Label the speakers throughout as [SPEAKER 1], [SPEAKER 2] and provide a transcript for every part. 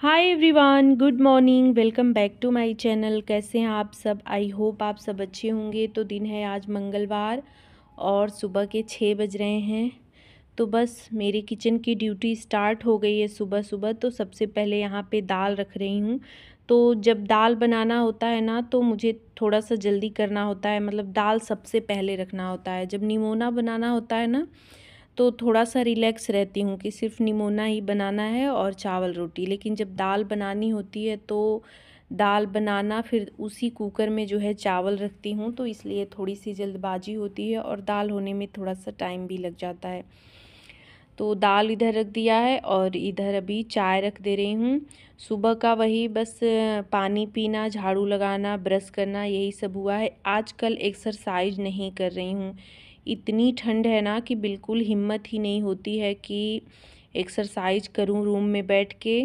[SPEAKER 1] hi everyone good morning welcome back to my channel कैसे हैं आप सब आई होप आप सब अच्छे होंगे तो दिन है आज मंगलवार और सुबह के छः बज रहे हैं तो बस मेरी किचन की ड्यूटी स्टार्ट हो गई है सुबह सुबह तो सबसे पहले यहाँ पे दाल रख रही हूँ तो जब दाल बनाना होता है ना तो मुझे थोड़ा सा जल्दी करना होता है मतलब दाल सबसे पहले रखना होता है जब निमोना बनाना होता है ना तो थोड़ा सा रिलैक्स रहती हूँ कि सिर्फ निमोना ही बनाना है और चावल रोटी लेकिन जब दाल बनानी होती है तो दाल बनाना फिर उसी कुकर में जो है चावल रखती हूँ तो इसलिए थोड़ी सी जल्दबाजी होती है और दाल होने में थोड़ा सा टाइम भी लग जाता है तो दाल इधर रख दिया है और इधर अभी चाय रख दे रही हूँ सुबह का वही बस पानी पीना झाड़ू लगाना ब्रश करना यही सब हुआ है आजकल एक्सरसाइज नहीं कर रही हूँ इतनी ठंड है ना कि बिल्कुल हिम्मत ही नहीं होती है कि एक्सरसाइज करूं रूम में बैठ के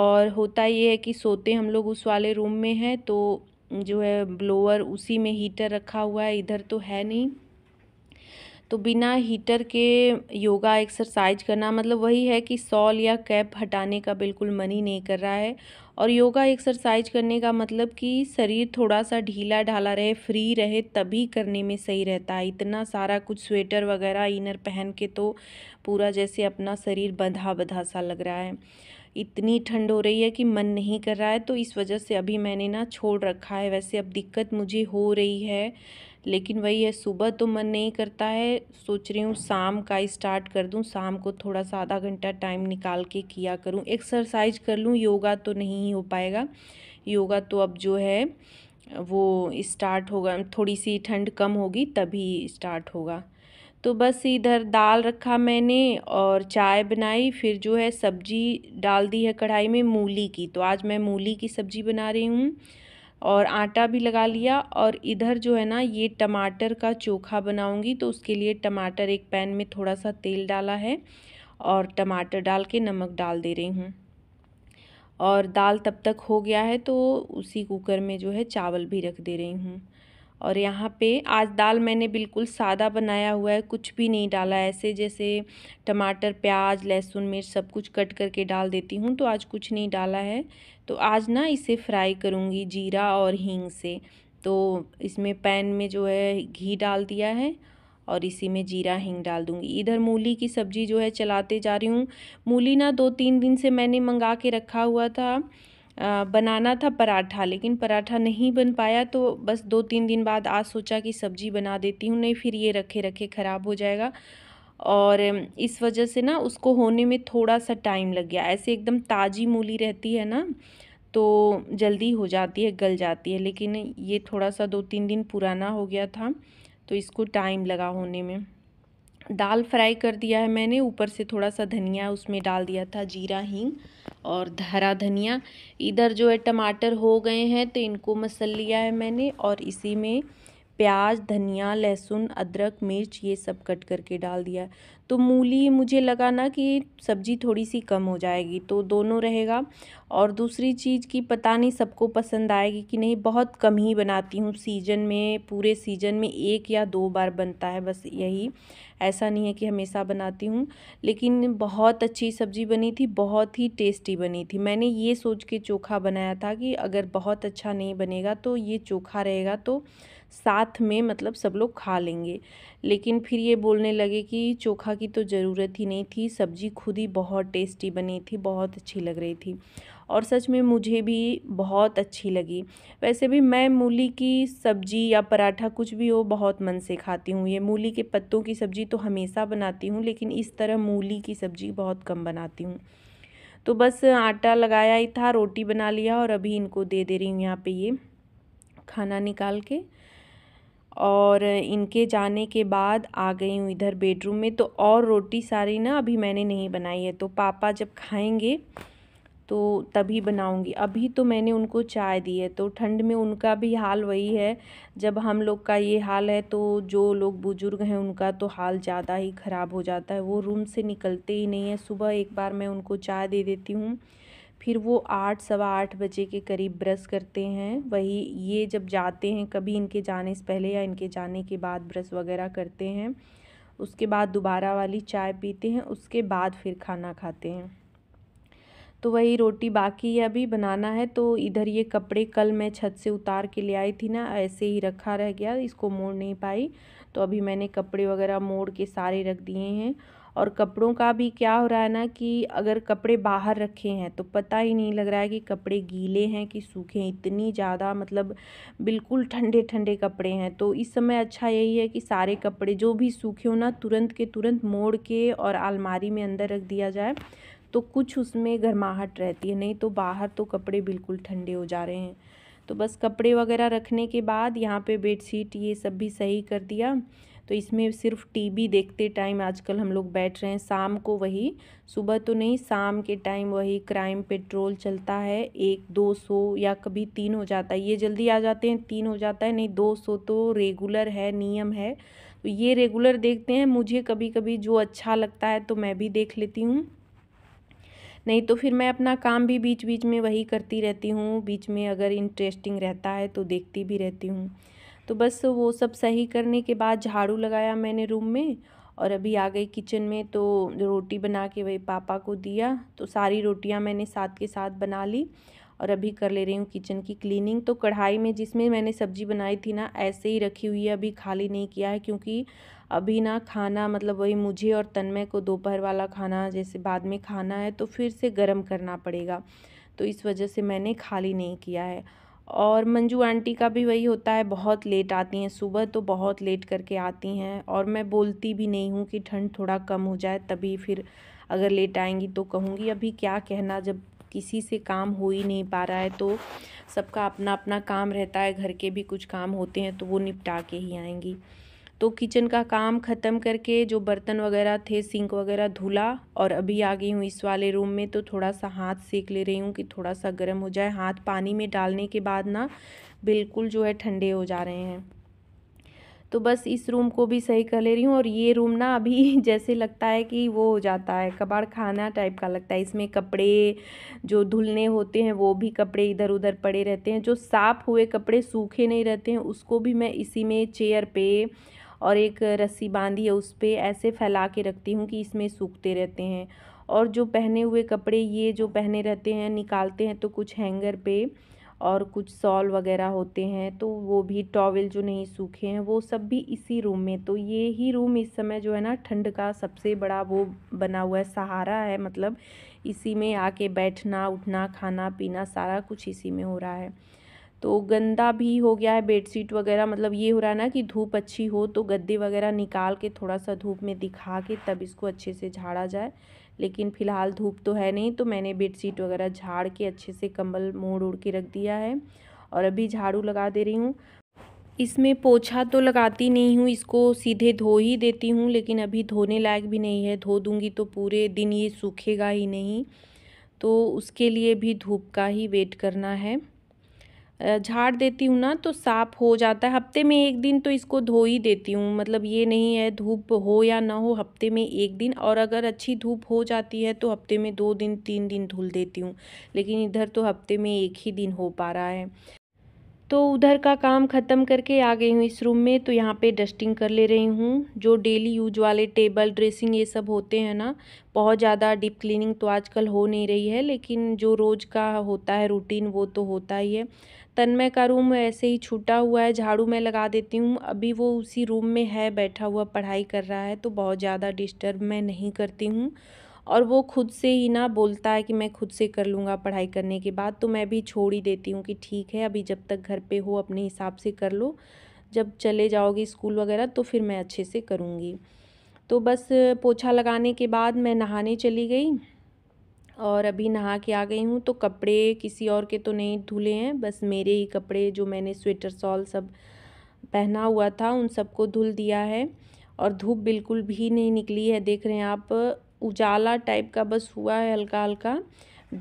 [SPEAKER 1] और होता ये है कि सोते हम लोग उस वाले रूम में हैं तो जो है ब्लोअर उसी में हीटर रखा हुआ है इधर तो है नहीं तो बिना हीटर के योगा एक्सरसाइज करना मतलब वही है कि सॉल या कैप हटाने का बिल्कुल मन ही नहीं कर रहा है और योगा एक्सरसाइज करने का मतलब कि शरीर थोड़ा सा ढीला ढाला रहे फ्री रहे तभी करने में सही रहता है इतना सारा कुछ स्वेटर वगैरह इनर पहन के तो पूरा जैसे अपना शरीर बंधा बंधा सा लग रहा है इतनी ठंड हो रही है कि मन नहीं कर रहा है तो इस वजह से अभी मैंने ना छोड़ रखा है वैसे अब दिक्कत मुझे हो रही है लेकिन वही है सुबह तो मन नहीं करता है सोच रही हूँ शाम का स्टार्ट कर दूँ शाम को थोड़ा सा आधा घंटा टाइम निकाल के किया करूँ एक्सरसाइज कर लूँ योगा तो नहीं हो पाएगा योगा तो अब जो है वो स्टार्ट होगा थोड़ी सी ठंड कम होगी तभी स्टार्ट होगा तो बस इधर दाल रखा मैंने और चाय बनाई फिर जो है सब्जी डाल दी है कढ़ाई में मूली की तो आज मैं मूली की सब्जी बना रही हूँ और आटा भी लगा लिया और इधर जो है ना ये टमाटर का चोखा बनाऊंगी तो उसके लिए टमाटर एक पैन में थोड़ा सा तेल डाला है और टमाटर डाल के नमक डाल दे रही हूँ और दाल तब तक हो गया है तो उसी कुकर में जो है चावल भी रख दे रही हूँ और यहाँ पे आज दाल मैंने बिल्कुल सादा बनाया हुआ है कुछ भी नहीं डाला ऐसे जैसे टमाटर प्याज लहसुन मिर्च सब कुछ कट करके डाल देती हूँ तो आज कुछ नहीं डाला है तो आज ना इसे फ्राई करूँगी जीरा और हींग से तो इसमें पैन में जो है घी डाल दिया है और इसी में जीरा हिंग डाल दूंगी इधर मूली की सब्ज़ी जो है चलाते जा रही हूँ मूली ना दो तीन दिन से मैंने मंगा के रखा हुआ था बनाना था पराठा लेकिन पराठा नहीं बन पाया तो बस दो तीन दिन बाद आज सोचा कि सब्ज़ी बना देती हूँ नहीं फिर ये रखे रखे ख़राब हो जाएगा और इस वजह से ना उसको होने में थोड़ा सा टाइम लग गया ऐसे एकदम ताज़ी मूली रहती है ना तो जल्दी हो जाती है गल जाती है लेकिन ये थोड़ा सा दो तीन दिन पुराना हो गया था तो इसको टाइम लगा होने में दाल फ्राई कर दिया है मैंने ऊपर से थोड़ा सा धनिया उसमें डाल दिया था जीरा हींग और हरा धनिया इधर जो है टमाटर हो गए हैं तो इनको मसल लिया है मैंने और इसी में प्याज धनिया लहसुन अदरक मिर्च ये सब कट करके डाल दिया तो मूली मुझे लगा ना कि सब्ज़ी थोड़ी सी कम हो जाएगी तो दोनों रहेगा और दूसरी चीज़ की पता नहीं सबको पसंद आएगी कि नहीं बहुत कम ही बनाती हूँ सीजन में पूरे सीजन में एक या दो बार बनता है बस यही ऐसा नहीं है कि हमेशा बनाती हूँ लेकिन बहुत अच्छी सब्ज़ी बनी थी बहुत ही टेस्टी बनी थी मैंने ये सोच के चोखा बनाया था कि अगर बहुत अच्छा नहीं बनेगा तो ये चोखा रहेगा तो साथ में मतलब सब लोग खा लेंगे लेकिन फिर ये बोलने लगे कि चोखा की तो ज़रूरत ही नहीं थी सब्ज़ी खुद ही बहुत टेस्टी बनी थी बहुत अच्छी लग रही थी और सच में मुझे भी बहुत अच्छी लगी वैसे भी मैं मूली की सब्ज़ी या पराठा कुछ भी हो बहुत मन से खाती हूँ ये मूली के पत्तों की सब्ज़ी तो हमेशा बनाती हूँ लेकिन इस तरह मूली की सब्ज़ी बहुत कम बनाती हूँ तो बस आटा लगाया ही था रोटी बना लिया और अभी इनको दे दे रही हूँ यहाँ पे ये खाना निकाल के और इनके जाने के बाद आ गई हूँ इधर बेडरूम में तो और रोटी सारी ना अभी मैंने नहीं बनाई है तो पापा जब खाएंगे तो तभी बनाऊँगी अभी तो मैंने उनको चाय दी है तो ठंड में उनका भी हाल वही है जब हम लोग का ये हाल है तो जो लोग बुज़ुर्ग हैं उनका तो हाल ज़्यादा ही ख़राब हो जाता है वो रूम से निकलते ही नहीं है सुबह एक बार मैं उनको चाय दे देती हूँ फिर वो आठ सवा आठ बजे के करीब ब्रश करते हैं वही ये जब जाते हैं कभी इनके जाने से पहले या इनके जाने के बाद ब्रश वगैरह करते हैं उसके बाद दोबारा वाली चाय पीते हैं उसके बाद फिर खाना खाते हैं तो वही रोटी बाकी है अभी बनाना है तो इधर ये कपड़े कल मैं छत से उतार के ले आई थी ना ऐसे ही रखा रह गया इसको मोड़ नहीं पाई तो अभी मैंने कपड़े वगैरह मोड़ के सारे रख दिए हैं और कपड़ों का भी क्या हो रहा है ना कि अगर कपड़े बाहर रखे हैं तो पता ही नहीं लग रहा है कि कपड़े गीले हैं कि सूखे हैं इतनी ज़्यादा मतलब बिल्कुल ठंडे ठंडे कपड़े हैं तो इस समय अच्छा यही है कि सारे कपड़े जो भी सूखे हो ना तुरंत के तुरंत मोड़ के और आलमारी में अंदर रख दिया जाए तो कुछ उसमें गर्माहट रहती है नहीं तो बाहर तो कपड़े बिल्कुल ठंडे हो जा रहे हैं तो बस कपड़े वगैरह रखने के बाद यहाँ पे बेडशीट ये सब भी सही कर दिया तो इसमें सिर्फ टीवी देखते टाइम आजकल हम लोग बैठ रहे हैं शाम को वही सुबह तो नहीं शाम के टाइम वही क्राइम पेट्रोल चलता है एक दो सौ या कभी तीन हो जाता है ये जल्दी आ जाते हैं तीन हो जाता है नहीं दो सौ तो रेगुलर है नियम है तो ये रेगुलर देखते हैं मुझे कभी कभी जो अच्छा लगता है तो मैं भी देख लेती हूँ नहीं तो फिर मैं अपना काम भी बीच बीच में वही करती रहती हूँ बीच में अगर इंटरेस्टिंग रहता है तो देखती भी रहती हूँ तो बस वो सब सही करने के बाद झाड़ू लगाया मैंने रूम में और अभी आ गई किचन में तो रोटी बना के वही पापा को दिया तो सारी रोटियां मैंने साथ के साथ बना ली और अभी कर ले रही हूँ किचन की क्लीनिंग तो कढ़ाई में जिसमें मैंने सब्जी बनाई थी ना ऐसे ही रखी हुई है अभी खाली नहीं किया है क्योंकि अभी ना खाना मतलब वही मुझे और तन्मय को दोपहर वाला खाना जैसे बाद में खाना है तो फिर से गर्म करना पड़ेगा तो इस वजह से मैंने खाली नहीं किया है और मंजू आंटी का भी वही होता है बहुत लेट आती हैं सुबह तो बहुत लेट करके आती हैं और मैं बोलती भी नहीं हूँ कि ठंड थोड़ा कम हो जाए तभी फिर अगर लेट आएंगी तो कहूँगी अभी क्या कहना जब किसी से काम हो ही नहीं पा रहा है तो सबका अपना अपना काम रहता है घर के भी कुछ काम होते हैं तो वो निपटा के ही आएंगी तो किचन का काम ख़त्म करके जो बर्तन वगैरह थे सिंक वगैरह धुला और अभी आ गई हूँ इस वाले रूम में तो थोड़ा सा हाथ सेक ले रही हूँ कि थोड़ा सा गर्म हो जाए हाथ पानी में डालने के बाद ना बिल्कुल जो है ठंडे हो जा रहे हैं तो बस इस रूम को भी सही कर ले रही हूँ और ये रूम ना अभी जैसे लगता है कि वो हो जाता है कबाड़ खाना टाइप का लगता है इसमें कपड़े जो धुलने होते हैं वो भी कपड़े इधर उधर पड़े रहते हैं जो साफ़ हुए कपड़े सूखे नहीं रहते हैं उसको भी मैं इसी में चेयर पे और एक रस्सी बांधी है उस पर ऐसे फैला के रखती हूँ कि इसमें सूखते रहते हैं और जो पहने हुए कपड़े ये जो पहने रहते हैं निकालते हैं तो कुछ हैंगर पे और कुछ सॉल वगैरह होते हैं तो वो भी टॉवेल जो नहीं सूखे हैं वो सब भी इसी रूम में तो ये ही रूम इस समय जो है ना ठंड का सबसे बड़ा वो बना हुआ है सहारा है मतलब इसी में आके बैठना उठना खाना पीना सारा कुछ इसी में हो रहा है तो गंदा भी हो गया है बेडशीट वगैरह मतलब ये हो रहा है ना कि धूप अच्छी हो तो गद्दे वगैरह निकाल के थोड़ा सा धूप में दिखा के तब इसको अच्छे से झाड़ा जाए लेकिन फ़िलहाल धूप तो है नहीं तो मैंने बेडशीट वगैरह झाड़ के अच्छे से कंबल मोड़ ओढ़ के रख दिया है और अभी झाड़ू लगा दे रही हूँ इसमें पोछा तो लगाती नहीं हूँ इसको सीधे धो ही देती हूँ लेकिन अभी धोने लायक भी नहीं है धो दूँगी तो पूरे दिन ये सूखेगा ही नहीं तो उसके लिए भी धूप का ही वेट करना है झाड़ देती हूँ ना तो साफ़ हो जाता है हफ्ते में एक दिन तो इसको धो ही देती हूँ मतलब ये नहीं है धूप हो या ना हो हफ्ते में एक दिन और अगर अच्छी धूप हो जाती है तो हफ्ते में दो दिन तीन दिन धुल देती हूँ लेकिन इधर तो हफ्ते में एक ही दिन हो पा रहा है तो उधर का काम ख़त्म करके आ गई हूँ इस रूम में तो यहाँ पे डस्टिंग कर ले रही हूँ जो डेली यूज वाले टेबल ड्रेसिंग ये सब होते हैं ना बहुत ज़्यादा डीप क्लीनिंग तो आजकल हो नहीं रही है लेकिन जो रोज़ का होता है रूटीन वो तो होता ही है तन्मय का रूम ऐसे ही छूटा हुआ है झाड़ू मैं लगा देती हूँ अभी वो उसी रूम में है बैठा हुआ पढ़ाई कर रहा है तो बहुत ज़्यादा डिस्टर्ब मैं नहीं करती हूँ और वो खुद से ही ना बोलता है कि मैं खुद से कर लूँगा पढ़ाई करने के बाद तो मैं भी छोड़ ही देती हूँ कि ठीक है अभी जब तक घर पर हो अपने हिसाब से कर लो जब चले जाओगे स्कूल वगैरह तो फिर मैं अच्छे से करूँगी तो बस पोछा लगाने के बाद मैं नहाने चली गई और अभी नहा के आ गई हूँ तो कपड़े किसी और के तो नहीं धुले हैं बस मेरे ही कपड़े जो मैंने स्वेटर सॉल सब पहना हुआ था उन सबको धुल दिया है और धूप बिल्कुल भी नहीं निकली है देख रहे हैं आप उजाला टाइप का बस हुआ है हल्का हल्का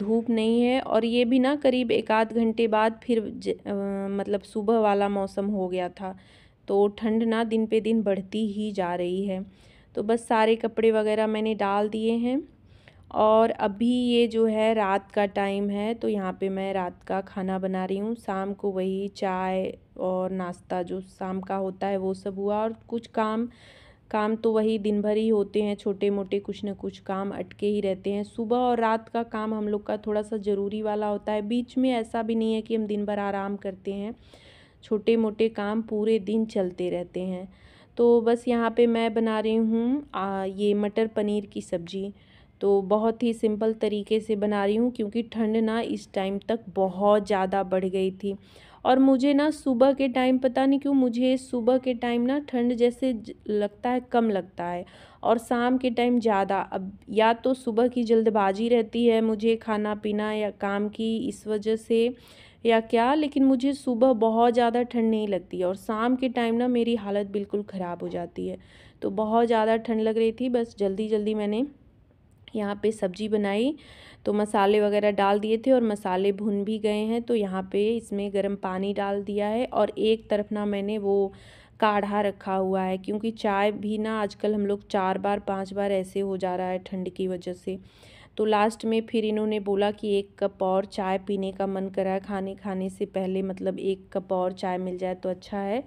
[SPEAKER 1] धूप नहीं है और ये भी ना करीब एक आध घंटे बाद फिर ज, आ, मतलब सुबह वाला मौसम हो गया था तो ठंड ना दिन पे दिन बढ़ती ही जा रही है तो बस सारे कपड़े वगैरह मैंने डाल दिए हैं और अभी ये जो है रात का टाइम है तो यहाँ पे मैं रात का खाना बना रही हूँ शाम को वही चाय और नाश्ता जो शाम का होता है वो सब हुआ और कुछ काम काम तो वही दिन भर ही होते हैं छोटे मोटे कुछ ना कुछ काम अटके ही रहते हैं सुबह और रात का काम हम लोग का थोड़ा सा ज़रूरी वाला होता है बीच में ऐसा भी नहीं है कि हम दिन भर आराम करते हैं छोटे मोटे काम पूरे दिन चलते रहते हैं तो बस यहाँ पे मैं बना रही हूँ ये मटर पनीर की सब्ज़ी तो बहुत ही सिंपल तरीके से बना रही हूँ क्योंकि ठंड ना इस टाइम तक बहुत ज़्यादा बढ़ गई थी और मुझे ना सुबह के टाइम पता नहीं क्यों मुझे सुबह के टाइम ना ठंड जैसे लगता है कम लगता है और शाम के टाइम ज़्यादा अब या तो सुबह की जल्दबाजी रहती है मुझे खाना पीना या काम की इस वजह से या क्या लेकिन मुझे सुबह बहुत ज़्यादा ठंड नहीं लगती और शाम के टाइम ना मेरी हालत बिल्कुल ख़राब हो जाती है तो बहुत ज़्यादा ठंड लग रही थी बस जल्दी जल्दी मैंने यहाँ पे सब्जी बनाई तो मसाले वगैरह डाल दिए थे और मसाले भुन भी गए हैं तो यहाँ पे इसमें गर्म पानी डाल दिया है और एक तरफ ना मैंने वो काढ़ा रखा हुआ है क्योंकि चाय भी ना आजकल हम लोग चार बार पांच बार ऐसे हो जा रहा है ठंड की वजह से तो लास्ट में फिर इन्होंने बोला कि एक कप और चाय पीने का मन करा खाने खाने से पहले मतलब एक कप और चाय मिल जाए तो अच्छा है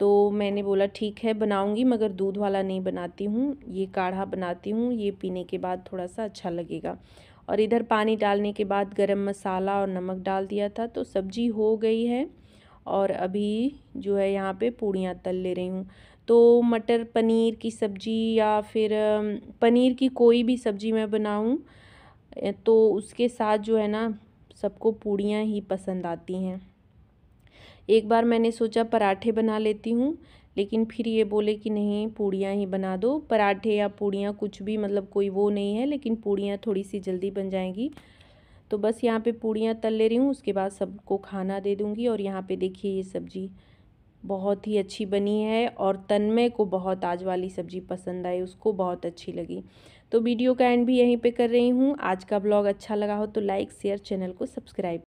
[SPEAKER 1] तो मैंने बोला ठीक है बनाऊंगी मगर दूध वाला नहीं बनाती हूँ ये काढ़ा बनाती हूँ ये पीने के बाद थोड़ा सा अच्छा लगेगा और इधर पानी डालने के बाद गरम मसाला और नमक डाल दिया था तो सब्जी हो गई है और अभी जो है यहाँ पे पूड़ियाँ तल ले रही हूँ तो मटर पनीर की सब्ज़ी या फिर पनीर की कोई भी सब्ज़ी मैं बनाऊँ तो उसके साथ जो है ना सबको पूड़ियाँ ही पसंद आती हैं एक बार मैंने सोचा पराठे बना लेती हूँ लेकिन फिर ये बोले कि नहीं पूड़ियाँ ही बना दो पराठे या पूड़ियाँ कुछ भी मतलब कोई वो नहीं है लेकिन पूड़ियाँ थोड़ी सी जल्दी बन जाएंगी तो बस यहाँ पे पूड़ियाँ तल ले रही हूँ उसके बाद सबको खाना दे दूँगी और यहाँ पे देखिए ये सब्ज़ी बहुत ही अच्छी बनी है और तन्मय को बहुत आज वाली सब्ज़ी पसंद आई उसको बहुत अच्छी लगी तो वीडियो का एंड भी यहीं पर कर रही हूँ आज का ब्लॉग अच्छा लगा हो तो लाइक शेयर चैनल को सब्सक्राइब